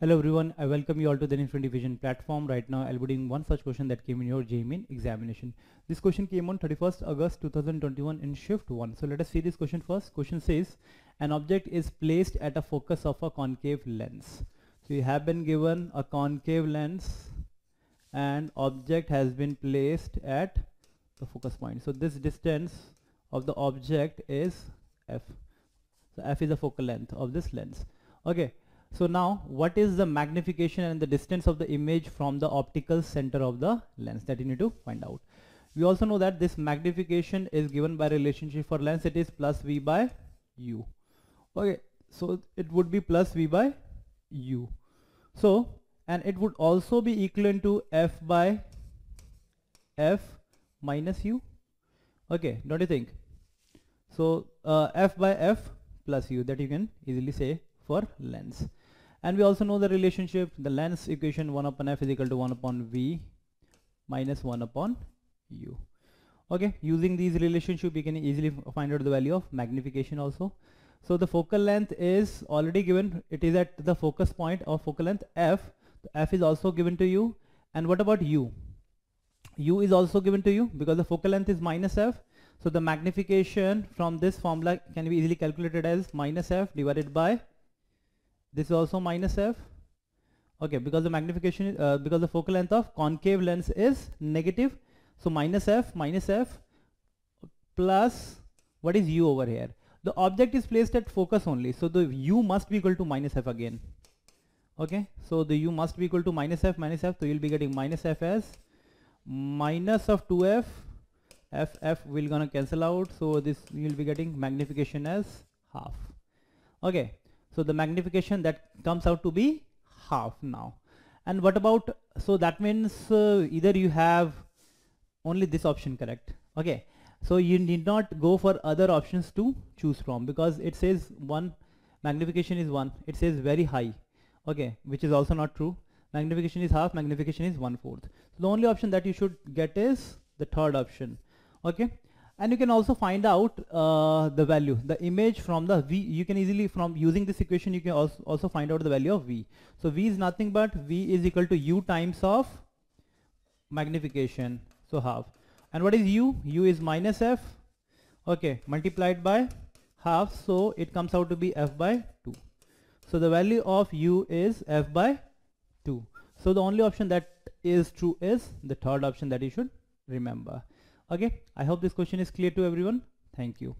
Hello everyone, I welcome you all to the Next Division platform. Right now I'll be doing one such question that came in your JMIN examination. This question came on 31st August 2021 in shift 1. So let us see this question first. Question says, an object is placed at a focus of a concave lens. So you have been given a concave lens and object has been placed at the focus point. So this distance of the object is f. So f is the focal length of this lens. Okay so now what is the magnification and the distance of the image from the optical center of the lens that you need to find out. We also know that this magnification is given by relationship for lens it is plus V by U. Okay, so it would be plus V by U. So and it would also be equivalent to F by F minus U. Okay, don't you think? So uh, F by F plus U that you can easily say for lens and we also know the relationship the lens equation 1 upon f is equal to 1 upon v minus 1 upon u okay using these relationship we can easily find out the value of magnification also so the focal length is already given it is at the focus point of focal length f f is also given to you and what about u u is also given to you because the focal length is minus f so the magnification from this formula can be easily calculated as minus f divided by this is also minus f okay because the magnification uh, because the focal length of concave lens is negative so minus f minus f plus what is u over here the object is placed at focus only so the u must be equal to minus f again okay so the u must be equal to minus f minus f so you'll be getting minus f as minus of 2f f f will gonna cancel out so this you'll be getting magnification as half okay so the magnification that comes out to be half now. And what about, so that means uh, either you have only this option correct. Okay. So you need not go for other options to choose from because it says one magnification is one. It says very high. Okay. Which is also not true. Magnification is half, magnification is one fourth. So the only option that you should get is the third option. Okay and you can also find out uh, the value the image from the v you can easily from using this equation you can also, also find out the value of v so v is nothing but v is equal to u times of magnification so half and what is u u is minus f okay multiplied by half so it comes out to be f by 2 so the value of u is f by 2 so the only option that is true is the third option that you should remember okay i hope this question is clear to everyone thank you